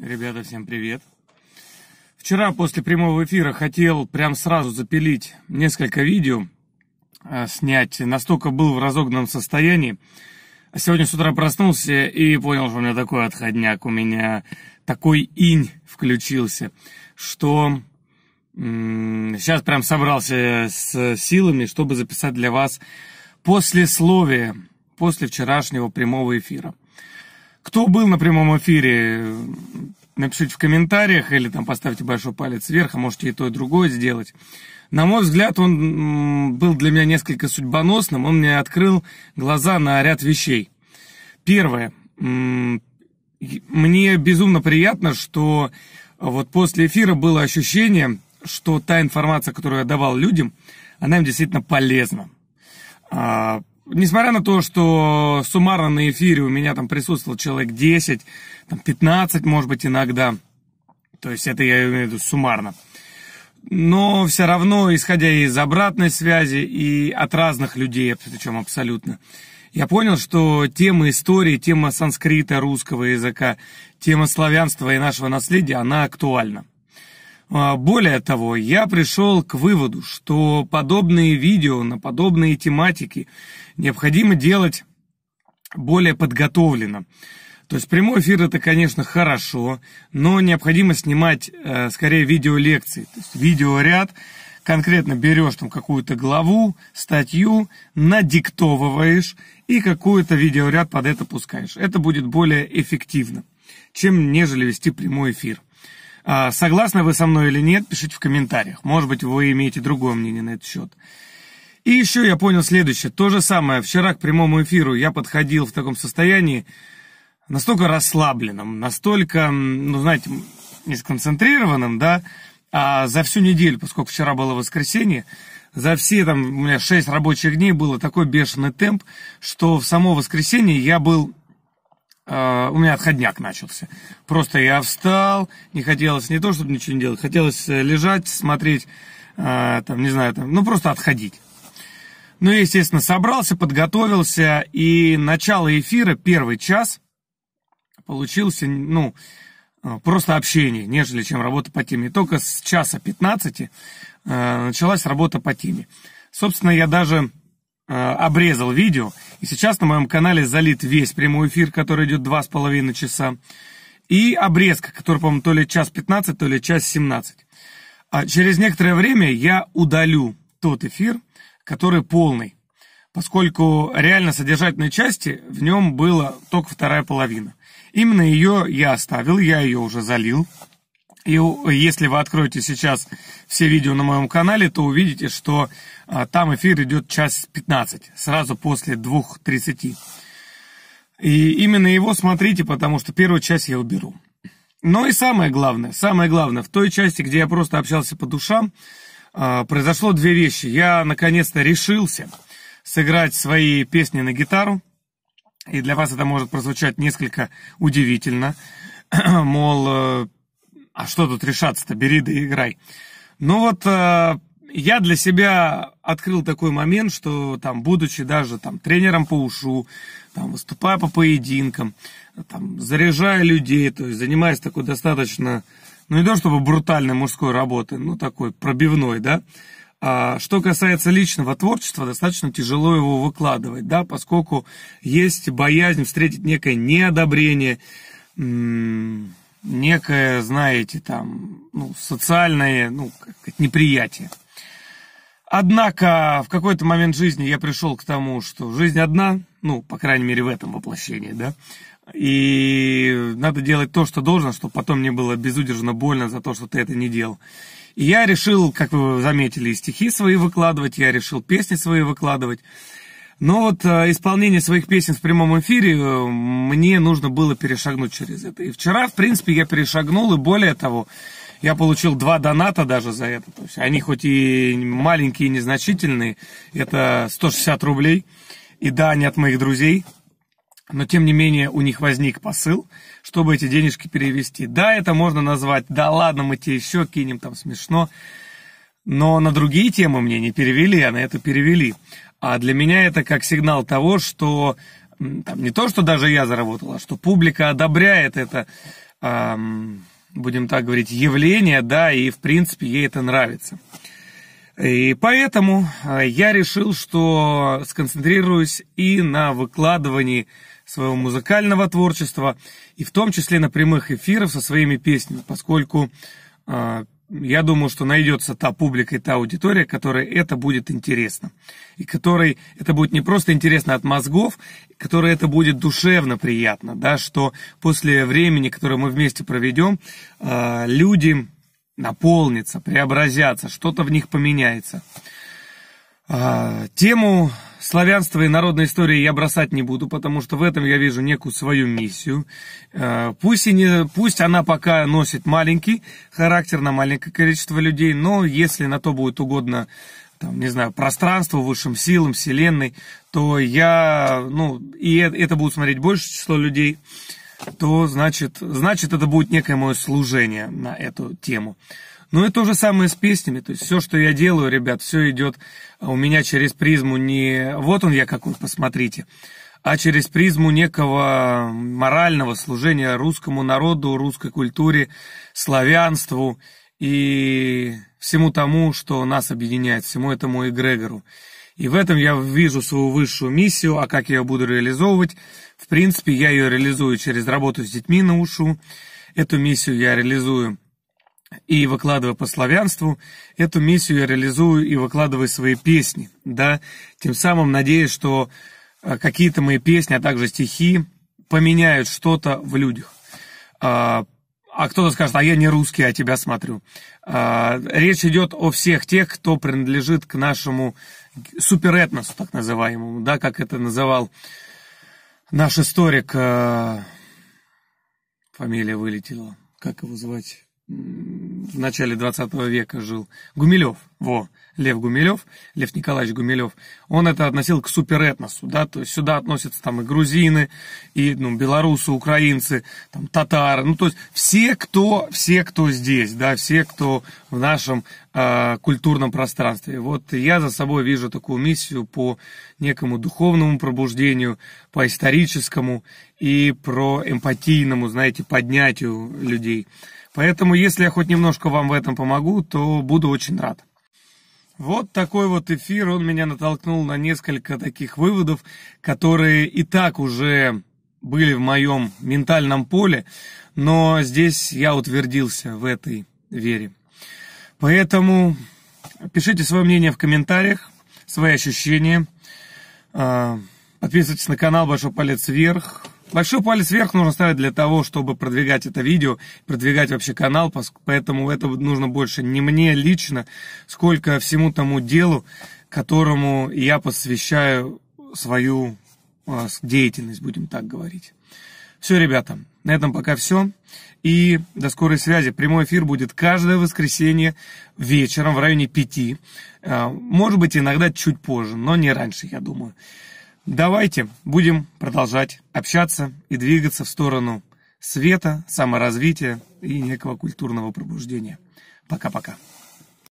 Ребята, всем привет. Вчера после прямого эфира хотел прям сразу запилить несколько видео, э, снять. Настолько был в разогнанном состоянии. А сегодня с утра проснулся и понял, что у меня такой отходняк, у меня такой инь включился, что сейчас прям собрался с силами, чтобы записать для вас послесловие после вчерашнего прямого эфира. Кто был на прямом эфире, напишите в комментариях или там поставьте большой палец вверх, а можете и то, и другое сделать. На мой взгляд, он был для меня несколько судьбоносным, он мне открыл глаза на ряд вещей. Первое. Мне безумно приятно, что вот после эфира было ощущение, что та информация, которую я давал людям, она им действительно полезна. А, несмотря на то, что суммарно на эфире у меня там присутствовал человек 10, там 15, может быть, иногда. То есть это я имею в виду суммарно. Но все равно, исходя из обратной связи и от разных людей, причем абсолютно, я понял, что тема истории, тема санскрита, русского языка, тема славянства и нашего наследия, она актуальна. А, более того, я пришел к выводу, что подобные видео на подобные тематики необходимо делать более подготовленно. То есть прямой эфир это, конечно, хорошо, но необходимо снимать э, скорее видеолекции, то есть видеоряд. Конкретно берешь там какую-то главу, статью, надиктовываешь и какой-то видеоряд под это пускаешь. Это будет более эффективно, чем нежели вести прямой эфир. А, согласны вы со мной или нет, пишите в комментариях. Может быть, вы имеете другое мнение на этот счет. И еще я понял следующее. То же самое. Вчера к прямому эфиру я подходил в таком состоянии, настолько расслабленным, настолько, ну, знаете, не сконцентрированным, да, а за всю неделю, поскольку вчера было воскресенье, за все там у меня 6 рабочих дней было такой бешеный темп, что в само воскресенье я был а, у меня отходняк начался. Просто я встал, не хотелось не то, чтобы ничего не делать, хотелось э, лежать, смотреть, э, там, не знаю, там, ну просто отходить. Ну, естественно, собрался, подготовился, и начало эфира, первый час, получился, ну, а, просто общение, нежели чем работа по теме. И только с часа 15 э, началась работа по теме. Собственно, я даже Э, обрезал видео, и сейчас на моем канале залит весь прямой эфир, который идет 2,5 часа, и обрезка, которая, по-моему, то ли час 15, то ли час 17. А через некоторое время я удалю тот эфир, который полный, поскольку реально содержательной части в нем была только вторая половина. Именно ее я оставил, я ее уже залил, и если вы откроете сейчас все видео на моем канале, то увидите, что а, там эфир идет час 15, сразу после 2.30. И именно его смотрите, потому что первую часть я уберу. Но и самое главное, самое главное, в той части, где я просто общался по душам, а, произошло две вещи. Я наконец-то решился сыграть свои песни на гитару. И для вас это может прозвучать несколько удивительно. Мол, э, а что тут решаться-то, бери да играй. Ну вот э, я для себя открыл такой момент, что там, будучи даже там тренером по ушу, там, выступая по поединкам, там, заряжая людей, то есть занимаясь такой достаточно, ну не то чтобы брутальной мужской работой, ну такой пробивной, да, а что касается личного творчества, достаточно тяжело его выкладывать, да, поскольку есть боязнь встретить некое неодобрение, м- некое, знаете, там, ну, социальное, ну, как неприятие. Однако в какой-то момент жизни я пришел к тому, что жизнь одна, ну, по крайней мере, в этом воплощении, да, и надо делать то, что должно, чтобы потом не было безудержно больно за то, что ты это не делал. И я решил, как вы заметили, и стихи свои выкладывать, я решил песни свои выкладывать. Но вот э, исполнение своих песен в прямом эфире э, мне нужно было перешагнуть через это. И вчера, в принципе, я перешагнул, и более того, я получил два доната даже за это. То есть они хоть и маленькие, и незначительные, это 160 рублей. И да, они от моих друзей, но тем не менее у них возник посыл, чтобы эти денежки перевести. Да, это можно назвать, да ладно, мы тебе еще кинем, там смешно. Но на другие темы мне не перевели, а на это перевели. А для меня это как сигнал того, что там, не то, что даже я заработал, а что публика одобряет это, эм, будем так говорить, явление, да, и в принципе ей это нравится. И поэтому а, я решил, что сконцентрируюсь и на выкладывании своего музыкального творчества, и в том числе на прямых эфирах со своими песнями, поскольку а, я думаю, что найдется та публика и та аудитория, которой это будет интересно. И которой это будет не просто интересно от мозгов, которой это будет душевно приятно, да, что после времени, которое мы вместе проведем, э, люди наполнятся, преобразятся, что-то в них поменяется. А, тему славянство и народной истории я бросать не буду, потому что в этом я вижу некую свою миссию. Э, пусть, и не, пусть она пока носит маленький характер на маленькое количество людей, но если на то будет угодно там, не знаю, пространство высшим силам, вселенной, то я, ну, и э, это будут смотреть больше число людей, то значит, значит это будет некое мое служение на эту тему. Ну это то же самое с песнями. То есть все, что я делаю, ребят, все идет а, у меня через призму не «вот он я какой, посмотрите», а через призму некого морального служения русскому народу, русской культуре, славянству и всему тому, что нас объединяет, всему этому эгрегору. И в этом я вижу свою высшую миссию, а как я ее буду реализовывать, в принципе, я ее реализую через работу с детьми на ушу. Эту миссию я реализую и выкладывая по славянству, эту миссию я реализую и выкладываю свои песни, да, тем самым надеюсь, что э, какие-то мои песни, а также стихи поменяют что-то в людях. А, а кто-то скажет, а я не русский, а тебя смотрю. А, речь идет о всех тех, кто принадлежит к нашему суперэтносу, так называемому, да, как это называл наш историк, э, фамилия вылетела, как его звать? в начале 20 века жил, Гумилев, во, Лев Гумилев, Лев Николаевич Гумилев, он это относил к суперэтносу, да, то есть сюда относятся там и грузины, и ну, белорусы, украинцы, там татары, ну то есть все, кто, все, кто здесь, да, все, кто в нашем Э, культурном пространстве. Вот я за собой вижу такую миссию по некому духовному пробуждению, по историческому и про эмпатийному, знаете, поднятию людей. Поэтому, если я хоть немножко вам в этом помогу, то буду очень рад. Вот такой вот эфир, он меня натолкнул на несколько таких выводов, которые и так уже были в моем ментальном поле, но здесь я утвердился в этой вере. Поэтому пишите свое мнение в комментариях, свои ощущения. А, подписывайтесь на канал Большой Палец Вверх. Большой палец вверх нужно ставить для того, чтобы продвигать это видео, продвигать вообще канал, поэтому это нужно больше не мне лично, сколько всему тому делу, которому я посвящаю свою а, деятельность, будем так говорить. Все, ребята, на этом пока все. И до скорой связи. Прямой эфир будет каждое воскресенье вечером в районе пяти, а, Может быть, иногда чуть позже, но не раньше, я думаю. Давайте будем продолжать общаться и двигаться в сторону света, саморазвития и некого культурного пробуждения. Пока-пока.